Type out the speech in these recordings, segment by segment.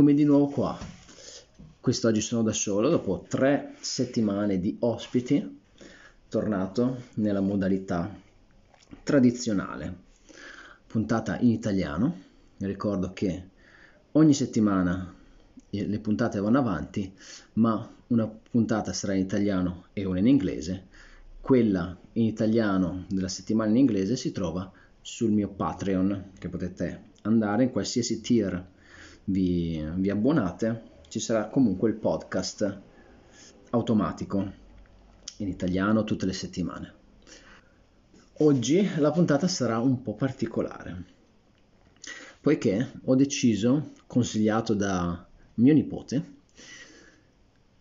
Eccomi di nuovo qua. Quest'oggi sono da solo, dopo tre settimane di ospiti, tornato nella modalità tradizionale, puntata in italiano. Ricordo che ogni settimana eh, le puntate vanno avanti, ma una puntata sarà in italiano e una in inglese. Quella in italiano della settimana in inglese si trova sul mio Patreon, che potete andare in qualsiasi tier vi, vi abbonate ci sarà comunque il podcast automatico in italiano tutte le settimane. Oggi la puntata sarà un po' particolare, poiché ho deciso, consigliato da mio nipote,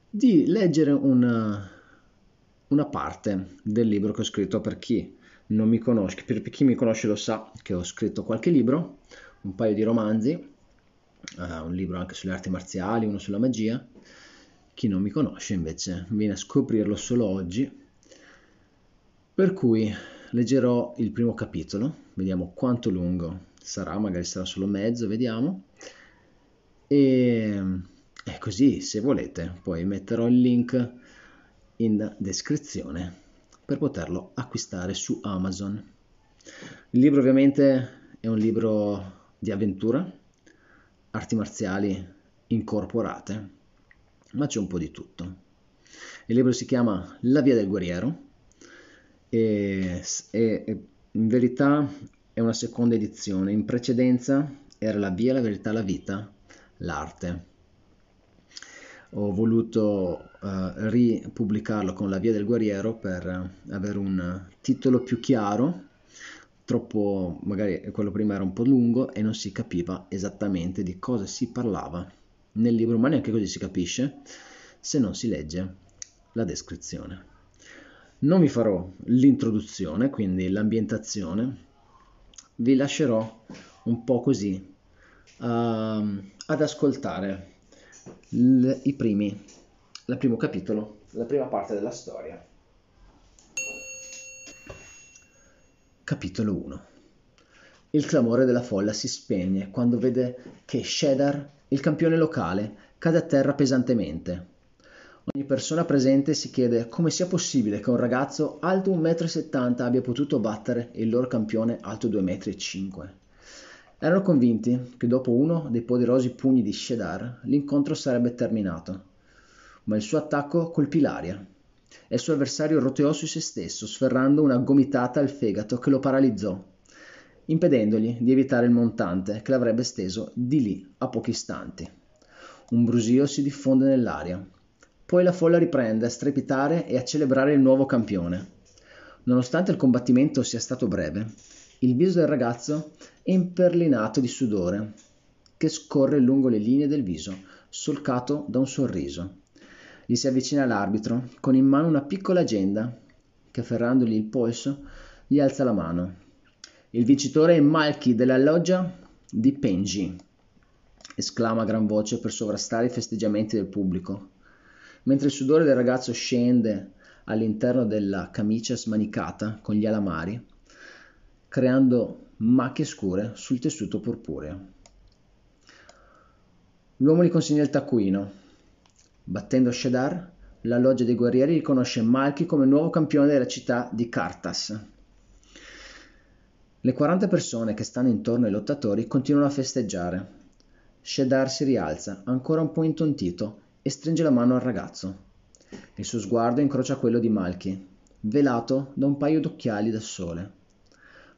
di leggere una, una parte del libro che ho scritto per chi non mi conosce, per chi mi conosce lo sa che ho scritto qualche libro, un paio di romanzi uh, un libro anche sulle arti marziali, uno sulla magia. Chi non mi conosce invece viene a scoprirlo solo oggi. Per cui leggerò il primo capitolo, vediamo quanto lungo sarà, magari sarà solo mezzo, vediamo. E, e così, se volete, poi metterò il link in descrizione per poterlo acquistare su Amazon. Il libro ovviamente è un libro di avventura, arti marziali incorporate, ma c'è un po' di tutto. Il libro si chiama La via del guerriero e, e, in verità è una seconda edizione, in precedenza era La via, la verità, la vita, l'arte. Ho voluto uh, eh, ripubblicarlo con La via del guerriero per avere un titolo più chiaro troppo, magari quello prima era un po' lungo e non si capiva esattamente di cosa si parlava nel libro, ma neanche così si capisce se non si legge la descrizione. Non vi farò l'introduzione, quindi l'ambientazione, vi lascerò un po' così uh, ad ascoltare l- i primi, il primo capitolo, la prima parte della storia Capitolo 1 Il clamore della folla si spegne quando vede che Shedar, il campione locale, cade a terra pesantemente. Ogni persona presente si chiede come sia possibile che un ragazzo alto 1,70 m abbia potuto battere il loro campione alto 2,5 m. Erano convinti che dopo uno dei poderosi pugni di Shedar l'incontro sarebbe terminato, ma il suo attacco colpì l'aria e il suo avversario roteò su se stesso, sferrando una gomitata al fegato che lo paralizzò, impedendogli di evitare il montante che l'avrebbe steso di lì a pochi istanti. Un brusio si diffonde nell'aria. Poi la folla riprende a strepitare e a celebrare il nuovo campione. Nonostante il combattimento sia stato breve, il viso del ragazzo è imperlinato di sudore che scorre lungo le linee del viso, solcato da un sorriso gli si avvicina l'arbitro con in mano una piccola agenda che afferrandogli il polso gli alza la mano. Il vincitore è Malky della loggia di Penji, esclama a gran voce per sovrastare i festeggiamenti del pubblico. Mentre il sudore del ragazzo scende all'interno della camicia smanicata con gli alamari, creando macchie scure sul tessuto purpureo. L'uomo gli consegna il taccuino Battendo Shedar, la loggia dei guerrieri riconosce Malky come nuovo campione della città di Kartas. Le 40 persone che stanno intorno ai lottatori continuano a festeggiare. Shedar si rialza, ancora un po' intontito, e stringe la mano al ragazzo. Il suo sguardo incrocia quello di Malky, velato da un paio d'occhiali da sole.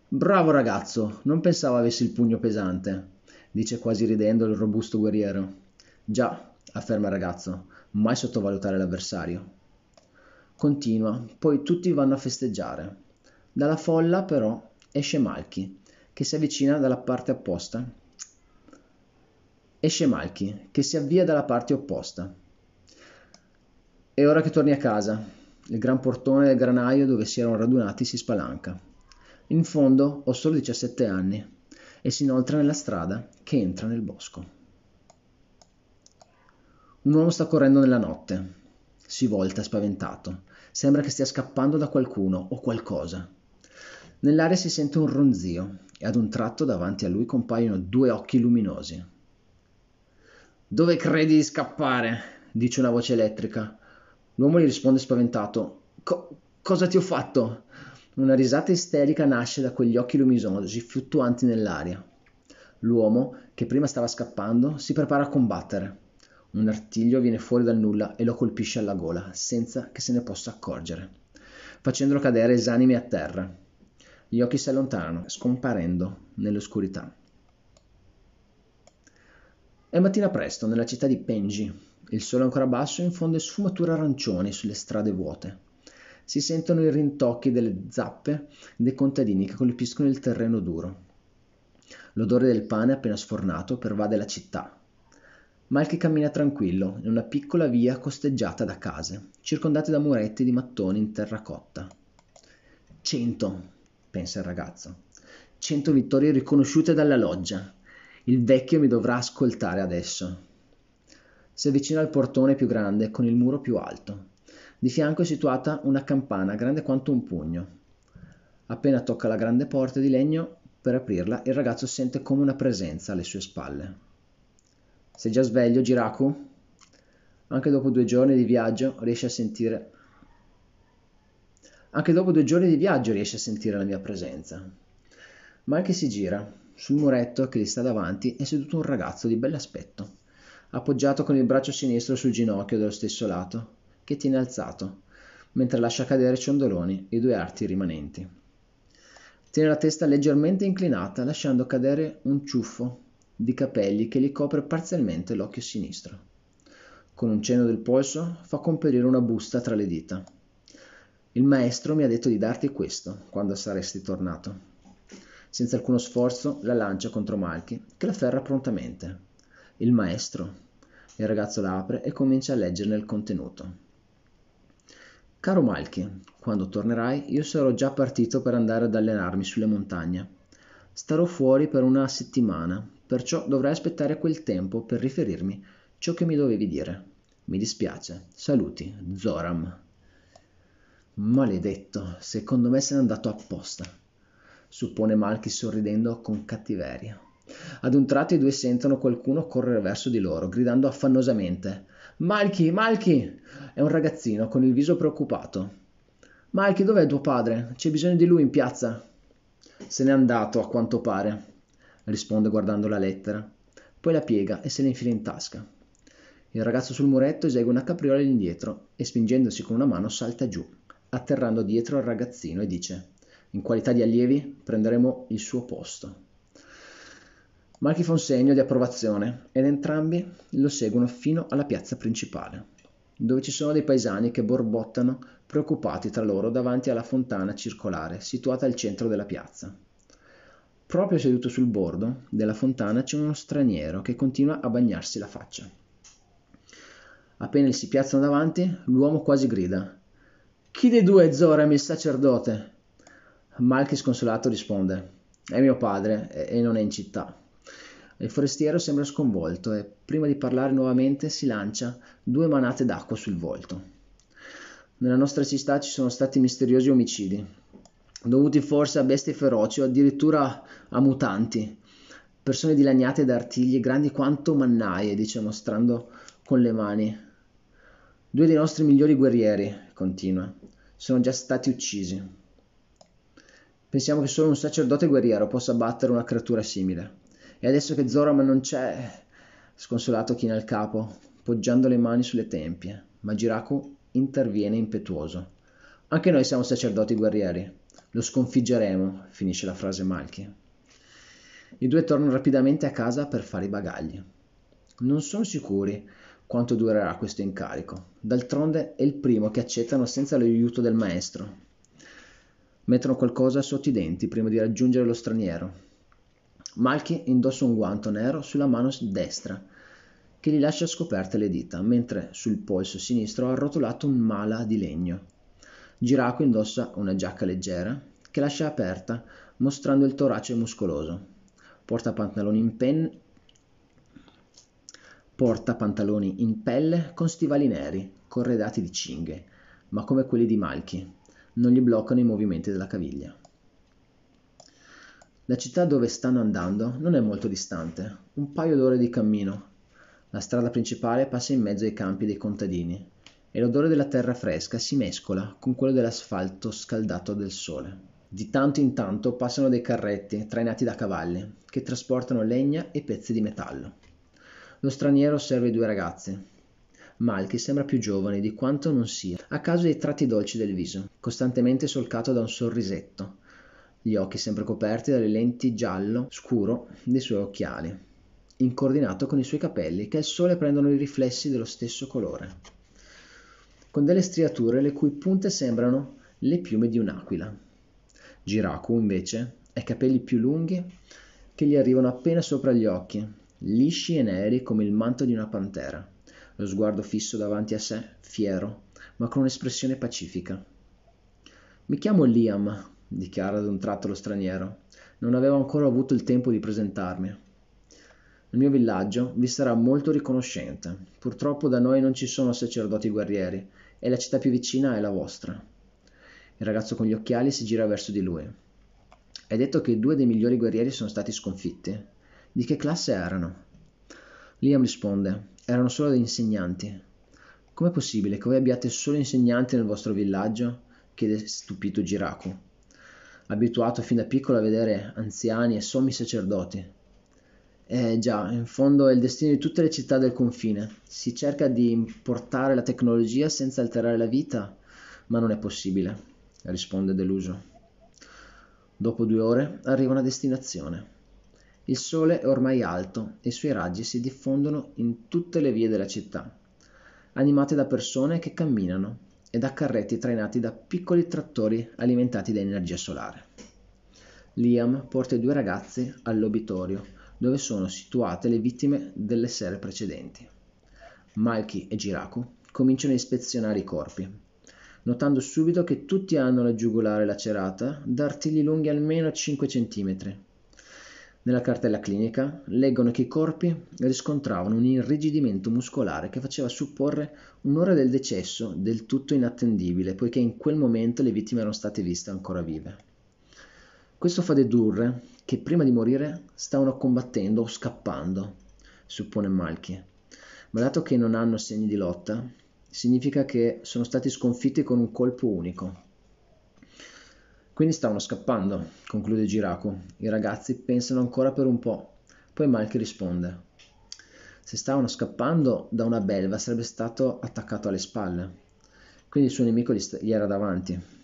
Bravo ragazzo, non pensavo avessi il pugno pesante, dice quasi ridendo il robusto guerriero. Già, afferma il ragazzo, mai sottovalutare l'avversario. Continua, poi tutti vanno a festeggiare. Dalla folla però esce Malchi, che si avvicina dalla parte opposta. Esce Malchi, che si avvia dalla parte opposta. E ora che torni a casa, il gran portone del granaio dove si erano radunati si spalanca. In fondo ho solo 17 anni e si inoltra nella strada che entra nel bosco. Un uomo sta correndo nella notte. Si volta spaventato. Sembra che stia scappando da qualcuno o qualcosa. Nell'aria si sente un ronzio e ad un tratto davanti a lui compaiono due occhi luminosi. Dove credi di scappare? dice una voce elettrica. L'uomo gli risponde spaventato. Co- cosa ti ho fatto? Una risata isterica nasce da quegli occhi luminosi fluttuanti nell'aria. L'uomo, che prima stava scappando, si prepara a combattere un artiglio viene fuori dal nulla e lo colpisce alla gola, senza che se ne possa accorgere, facendolo cadere esanime a terra. Gli occhi si allontanano, scomparendo nell'oscurità. È mattina presto, nella città di Penji. Il sole è ancora basso e infonde sfumature arancioni sulle strade vuote si sentono i rintocchi delle zappe dei contadini che colpiscono il terreno duro. L'odore del pane appena sfornato pervade la città mal che cammina tranquillo in una piccola via costeggiata da case, circondate da muretti di mattoni in terracotta. Cento, pensa il ragazzo. Cento vittorie riconosciute dalla loggia. Il vecchio mi dovrà ascoltare adesso. Si avvicina al portone più grande con il muro più alto. Di fianco è situata una campana grande quanto un pugno. Appena tocca la grande porta di legno per aprirla, il ragazzo sente come una presenza alle sue spalle. Sei già sveglio, Giraku? Anche dopo due giorni di viaggio riesci a sentire... Anche dopo due giorni di viaggio riesce a sentire la mia presenza. Ma anche si gira. Sul muretto che gli sta davanti è seduto un ragazzo di bell'aspetto, appoggiato con il braccio sinistro sul ginocchio dello stesso lato, che tiene alzato, mentre lascia cadere ciondoloni i due arti rimanenti. Tiene la testa leggermente inclinata, lasciando cadere un ciuffo di capelli che gli copre parzialmente l'occhio sinistro. Con un cenno del polso fa comparire una busta tra le dita. Il maestro mi ha detto di darti questo quando saresti tornato. Senza alcuno sforzo la lancia contro Malchi, che la ferra prontamente. Il maestro. Il ragazzo la apre e comincia a leggerne il contenuto. Caro Malchi, quando tornerai io sarò già partito per andare ad allenarmi sulle montagne. Starò fuori per una settimana perciò dovrai aspettare quel tempo per riferirmi ciò che mi dovevi dire. Mi dispiace. Saluti, Zoram. Maledetto, secondo me se n'è andato apposta, suppone Malky sorridendo con cattiveria. Ad un tratto i due sentono qualcuno correre verso di loro, gridando affannosamente: Malky, Malky! È un ragazzino con il viso preoccupato. Malky, dov'è tuo padre? C'è bisogno di lui in piazza. Se n'è andato, a quanto pare risponde guardando la lettera. Poi la piega e se la infila in tasca. Il ragazzo sul muretto esegue una capriola indietro e spingendosi con una mano salta giù, atterrando dietro al ragazzino e dice «In qualità di allievi prenderemo il suo posto». Malchi fa un segno di approvazione ed entrambi lo seguono fino alla piazza principale, dove ci sono dei paesani che borbottano preoccupati tra loro davanti alla fontana circolare situata al centro della piazza. Proprio seduto sul bordo della fontana c'è uno straniero che continua a bagnarsi la faccia. Appena si piazzano davanti, l'uomo quasi grida: Chi dei due è Zora, il sacerdote? Malchi sconsolato risponde: È mio padre e non è in città. Il forestiero sembra sconvolto e, prima di parlare nuovamente, si lancia due manate d'acqua sul volto. Nella nostra città ci sono stati misteriosi omicidi, dovuti forse a bestie feroci o addirittura a mutanti, persone dilaniate da artigli grandi quanto mannaie, dice mostrando con le mani. Due dei nostri migliori guerrieri, continua, sono già stati uccisi. Pensiamo che solo un sacerdote guerriero possa battere una creatura simile. E adesso che Zoram non c'è, sconsolato china il capo, poggiando le mani sulle tempie, ma Giraku interviene impetuoso. Anche noi siamo sacerdoti guerrieri. Lo sconfiggeremo, finisce la frase Malky. I due tornano rapidamente a casa per fare i bagagli. Non sono sicuri quanto durerà questo incarico. D'altronde è il primo che accettano senza l'aiuto del maestro. Mettono qualcosa sotto i denti prima di raggiungere lo straniero. Malky indossa un guanto nero sulla mano destra che gli lascia scoperte le dita, mentre sul polso sinistro ha arrotolato un mala di legno. Giraco indossa una giacca leggera che lascia aperta, mostrando il torace muscoloso. Porta pantaloni in penne Porta pantaloni in pelle con stivali neri, corredati di cinghie, ma come quelli di Malchi, non gli bloccano i movimenti della caviglia. La città dove stanno andando non è molto distante, un paio d'ore di cammino. La strada principale passa in mezzo ai campi dei contadini, e l'odore della terra fresca si mescola con quello dell'asfalto scaldato del sole. Di tanto in tanto passano dei carretti trainati da cavalli che trasportano legna e pezzi di metallo. Lo straniero osserva i due ragazzi. Malky sembra più giovane di quanto non sia, a causa dei tratti dolci del viso, costantemente solcato da un sorrisetto, gli occhi sempre coperti dalle lenti giallo scuro dei suoi occhiali, in coordinato con i suoi capelli che al sole prendono i riflessi dello stesso colore con delle striature le cui punte sembrano le piume di un'aquila. Giraku, invece, ha capelli più lunghi che gli arrivano appena sopra gli occhi, lisci e neri come il manto di una pantera, lo sguardo fisso davanti a sé, fiero, ma con un'espressione pacifica. Mi chiamo Liam, dichiara ad un tratto lo straniero. Non avevo ancora avuto il tempo di presentarmi. Il mio villaggio vi sarà molto riconoscente. Purtroppo da noi non ci sono sacerdoti guerrieri, e la città più vicina è la vostra. Il ragazzo con gli occhiali si gira verso di lui. È detto che due dei migliori guerrieri sono stati sconfitti. Di che classe erano? Liam risponde, erano solo degli insegnanti. Com'è possibile che voi abbiate solo insegnanti nel vostro villaggio? chiede stupito Giraku, abituato fin da piccolo a vedere anziani e sommi sacerdoti. Eh già, in fondo è il destino di tutte le città del confine. Si cerca di importare la tecnologia senza alterare la vita, ma non è possibile, risponde deluso. Dopo due ore arrivano a destinazione. Il sole è ormai alto e i suoi raggi si diffondono in tutte le vie della città, animate da persone che camminano e da carretti trainati da piccoli trattori alimentati da energia solare. Liam porta i due ragazzi all'obitorio dove sono situate le vittime delle sere precedenti. Malky e Giraku cominciano a ispezionare i corpi, notando subito che tutti hanno la giugolare lacerata da artigli lunghi almeno 5 cm. Nella cartella clinica leggono che i corpi riscontravano un irrigidimento muscolare che faceva supporre un'ora del decesso del tutto inattendibile, poiché in quel momento le vittime erano state viste ancora vive. Questo fa dedurre che prima di morire stavano combattendo o scappando, suppone Malchi. Ma dato che non hanno segni di lotta, significa che sono stati sconfitti con un colpo unico. Quindi stavano scappando, conclude Giraku. I ragazzi pensano ancora per un po'. Poi Malchi risponde. Se stavano scappando da una belva sarebbe stato attaccato alle spalle. Quindi il suo nemico gli, st- gli era davanti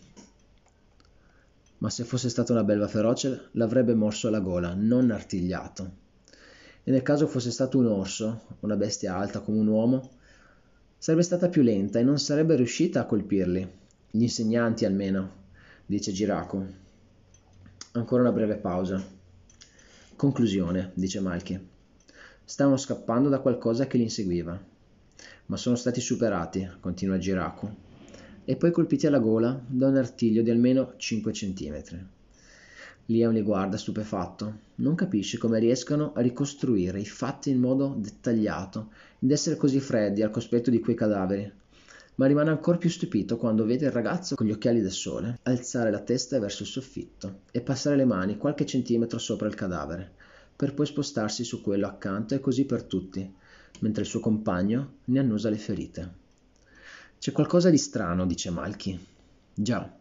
ma se fosse stata una belva feroce l'avrebbe morso alla gola, non artigliato. E nel caso fosse stato un orso, una bestia alta come un uomo, sarebbe stata più lenta e non sarebbe riuscita a colpirli, gli insegnanti almeno, dice Giraco. Ancora una breve pausa. Conclusione, dice Malchi. Stavano scappando da qualcosa che li inseguiva. Ma sono stati superati, continua Giraco e poi colpiti alla gola da un artiglio di almeno 5 cm. Liam li guarda stupefatto, non capisce come riescano a ricostruire i fatti in modo dettagliato ed essere così freddi al cospetto di quei cadaveri, ma rimane ancora più stupito quando vede il ragazzo con gli occhiali da sole alzare la testa verso il soffitto e passare le mani qualche centimetro sopra il cadavere, per poi spostarsi su quello accanto e così per tutti, mentre il suo compagno ne annusa le ferite. C'è qualcosa di strano, dice Malky. Già,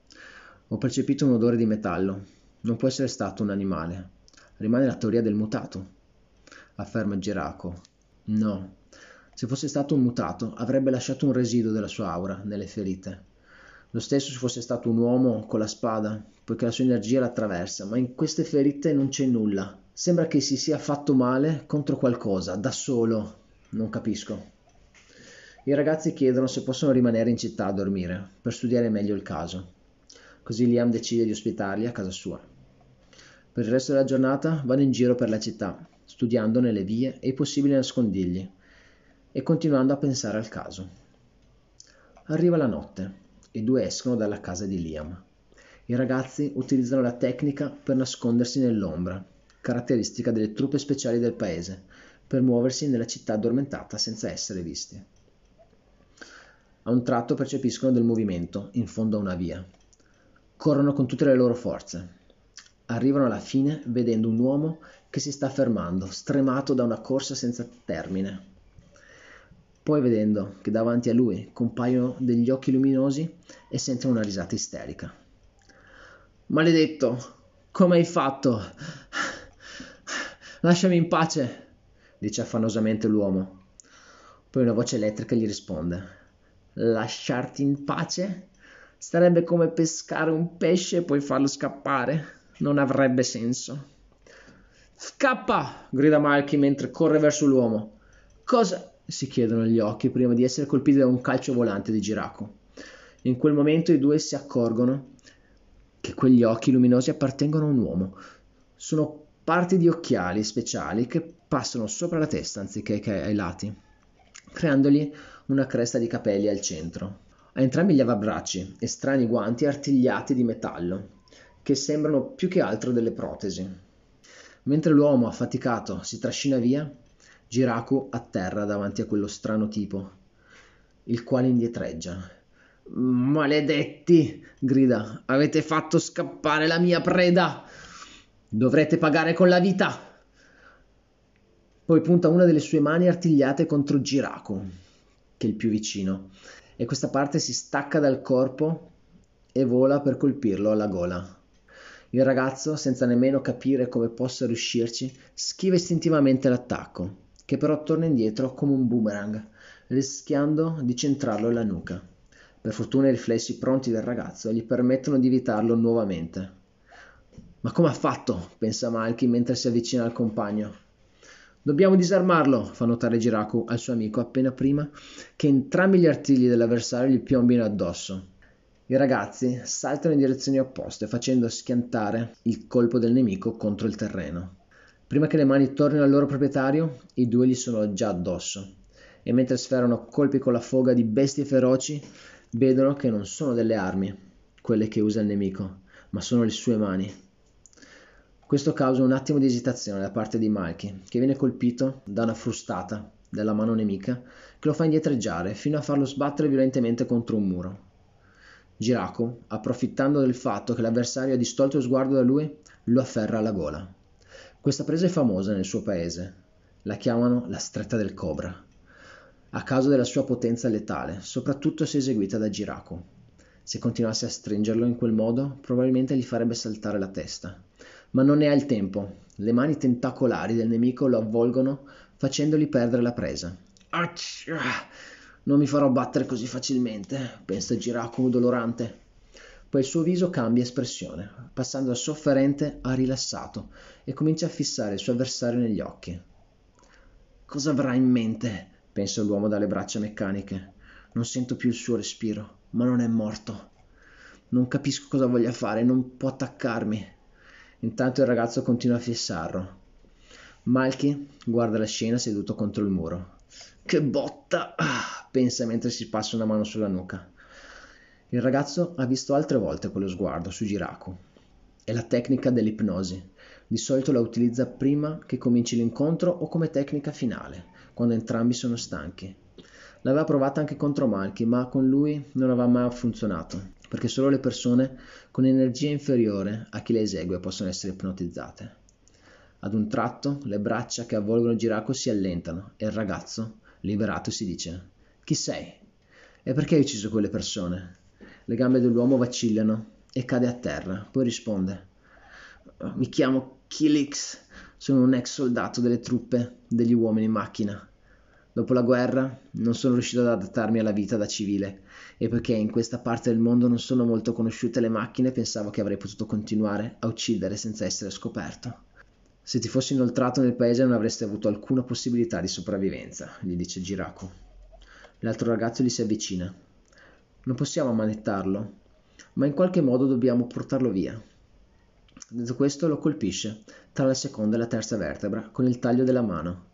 ho percepito un odore di metallo. Non può essere stato un animale. Rimane la teoria del mutato, afferma Geraco. No, se fosse stato un mutato, avrebbe lasciato un residuo della sua aura nelle ferite. Lo stesso se fosse stato un uomo con la spada, poiché la sua energia la attraversa, ma in queste ferite non c'è nulla. Sembra che si sia fatto male contro qualcosa, da solo. Non capisco i ragazzi chiedono se possono rimanere in città a dormire per studiare meglio il caso. Così Liam decide di ospitarli a casa sua. Per il resto della giornata vanno in giro per la città, studiando nelle vie e i possibili nascondigli e continuando a pensare al caso. Arriva la notte, i due escono dalla casa di Liam. I ragazzi utilizzano la tecnica per nascondersi nell'ombra, caratteristica delle truppe speciali del paese, per muoversi nella città addormentata senza essere visti. A un tratto percepiscono del movimento, in fondo a una via. Corrono con tutte le loro forze. Arrivano alla fine vedendo un uomo che si sta fermando, stremato da una corsa senza termine. Poi vedendo che davanti a lui compaiono degli occhi luminosi e sentono una risata isterica. Maledetto, come hai fatto? Lasciami in pace, dice affannosamente l'uomo. Poi una voce elettrica gli risponde lasciarti in pace? Sarebbe come pescare un pesce e poi farlo scappare. Non avrebbe senso. Scappa! grida Malky mentre corre verso l'uomo. Cosa? si chiedono gli occhi prima di essere colpiti da un calcio volante di Giraco. In quel momento i due si accorgono che quegli occhi luminosi appartengono a un uomo. Sono parti di occhiali speciali che passano sopra la testa anziché ai lati creandogli una cresta di capelli al centro. A entrambi gli avabbracci e strani guanti artigliati di metallo, che sembrano più che altro delle protesi. Mentre l'uomo affaticato si trascina via, Giraku atterra davanti a quello strano tipo, il quale indietreggia. Maledetti! grida, avete fatto scappare la mia preda! Dovrete pagare con la vita! Poi punta una delle sue mani artigliate contro Giraco, che è il più vicino, e questa parte si stacca dal corpo e vola per colpirlo alla gola. Il ragazzo, senza nemmeno capire come possa riuscirci, schiva istintivamente l'attacco, che però torna indietro come un boomerang, rischiando di centrarlo alla nuca. Per fortuna i riflessi pronti del ragazzo gli permettono di evitarlo nuovamente. Ma come ha fatto? pensa Malky mentre si avvicina al compagno. Dobbiamo disarmarlo, fa notare Giraku al suo amico appena prima che entrambi gli artigli dell'avversario gli piombino addosso. I ragazzi saltano in direzioni opposte facendo schiantare il colpo del nemico contro il terreno. Prima che le mani tornino al loro proprietario, i due gli sono già addosso e mentre sferano colpi con la foga di bestie feroci, vedono che non sono delle armi, quelle che usa il nemico, ma sono le sue mani questo causa un attimo di esitazione da parte di Mikey, che viene colpito da una frustata della mano nemica che lo fa indietreggiare fino a farlo sbattere violentemente contro un muro. Giraco, approfittando del fatto che l'avversario ha distolto lo sguardo da lui, lo afferra alla gola. Questa presa è famosa nel suo paese. La chiamano la stretta del cobra, a causa della sua potenza letale, soprattutto se eseguita da Giraco. Se continuasse a stringerlo in quel modo, probabilmente gli farebbe saltare la testa ma non ne ha il tempo. Le mani tentacolari del nemico lo avvolgono facendogli perdere la presa. Non mi farò battere così facilmente, pensa Giracomo dolorante. Poi il suo viso cambia espressione, passando da sofferente a rilassato e comincia a fissare il suo avversario negli occhi. Cosa avrà in mente? pensa l'uomo dalle braccia meccaniche. Non sento più il suo respiro, ma non è morto. Non capisco cosa voglia fare, non può attaccarmi. Intanto il ragazzo continua a fissarlo. Malky guarda la scena seduto contro il muro. Che botta! Ah, pensa mentre si passa una mano sulla nuca. Il ragazzo ha visto altre volte quello sguardo su Giraku. È la tecnica dell'ipnosi. Di solito la utilizza prima che cominci l'incontro o come tecnica finale, quando entrambi sono stanchi. L'aveva provata anche contro Malky, ma con lui non aveva mai funzionato perché solo le persone con energia inferiore a chi le esegue possono essere ipnotizzate. Ad un tratto le braccia che avvolgono Giraco si allentano e il ragazzo, liberato, si dice Chi sei? E perché hai ucciso quelle persone? Le gambe dell'uomo vacillano e cade a terra, poi risponde Mi chiamo Kilix, sono un ex soldato delle truppe degli uomini in macchina. Dopo la guerra non sono riuscito ad adattarmi alla vita da civile e poiché in questa parte del mondo non sono molto conosciute le macchine, pensavo che avrei potuto continuare a uccidere senza essere scoperto. Se ti fossi inoltrato nel paese non avresti avuto alcuna possibilità di sopravvivenza, gli dice Giraku. L'altro ragazzo gli si avvicina. Non possiamo manettarlo, ma in qualche modo dobbiamo portarlo via. Detto questo lo colpisce tra la seconda e la terza vertebra con il taglio della mano.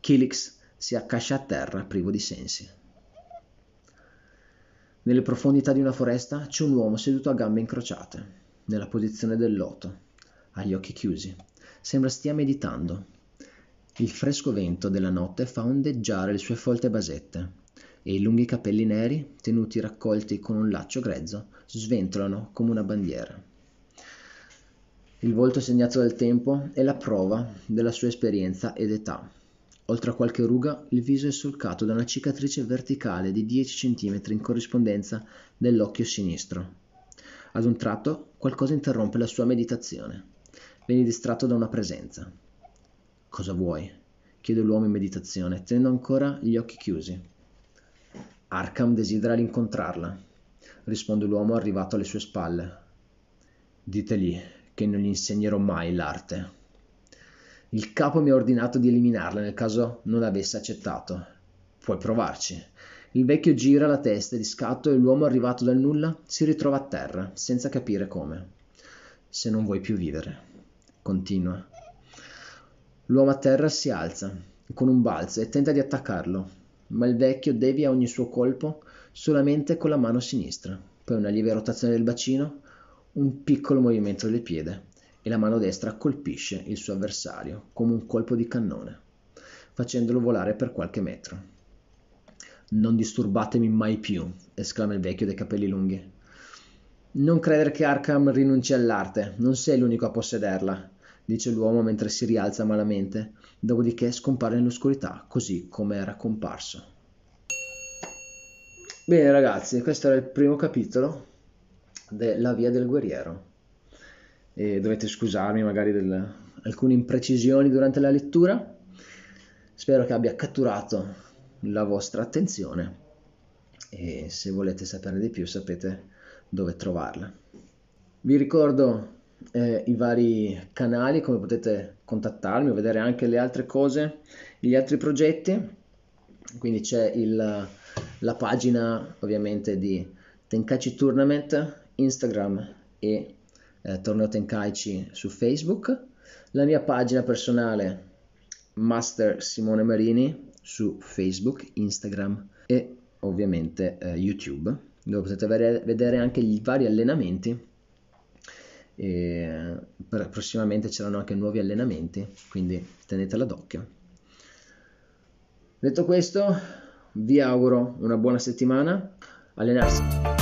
Kilix si accascia a terra privo di sensi. Nelle profondità di una foresta c'è un uomo seduto a gambe incrociate, nella posizione del loto, agli occhi chiusi. Sembra stia meditando. Il fresco vento della notte fa ondeggiare le sue folte basette e i lunghi capelli neri, tenuti raccolti con un laccio grezzo, sventolano come una bandiera. Il volto segnato dal tempo è la prova della sua esperienza ed età. Oltre a qualche ruga, il viso è solcato da una cicatrice verticale di 10 cm in corrispondenza dell'occhio sinistro. Ad un tratto, qualcosa interrompe la sua meditazione. Vieni distratto da una presenza. Cosa vuoi? chiede l'uomo in meditazione, tenendo ancora gli occhi chiusi. Arkham desidera rincontrarla, risponde l'uomo arrivato alle sue spalle. Ditegli che non gli insegnerò mai l'arte. Il capo mi ha ordinato di eliminarla nel caso non avesse accettato. Puoi provarci. Il vecchio gira la testa di scatto e l'uomo arrivato dal nulla si ritrova a terra, senza capire come. Se non vuoi più vivere. Continua. L'uomo a terra si alza con un balzo e tenta di attaccarlo, ma il vecchio devia ogni suo colpo solamente con la mano sinistra, poi una lieve rotazione del bacino, un piccolo movimento del piede e la mano destra colpisce il suo avversario come un colpo di cannone, facendolo volare per qualche metro. Non disturbatemi mai più, esclama il vecchio dai capelli lunghi. Non credere che Arkham rinunci all'arte, non sei l'unico a possederla, dice l'uomo mentre si rialza malamente, dopodiché scompare nell'oscurità, così come era comparso. Bene ragazzi, questo era il primo capitolo della via del guerriero e dovete scusarmi magari delle alcune imprecisioni durante la lettura. Spero che abbia catturato la vostra attenzione e se volete saperne di più sapete dove trovarla. Vi ricordo eh, i vari canali come potete contattarmi o vedere anche le altre cose, gli altri progetti. Quindi c'è il, la pagina ovviamente di Tenkachi Tournament, Instagram e eh, Torneo Tenkaichi su Facebook, la mia pagina personale Master Simone Marini su Facebook, Instagram e ovviamente eh, YouTube, dove potete vedere anche i vari allenamenti. E per, prossimamente c'erano anche nuovi allenamenti, quindi tenetela d'occhio. Detto questo, vi auguro una buona settimana. Allenarsi.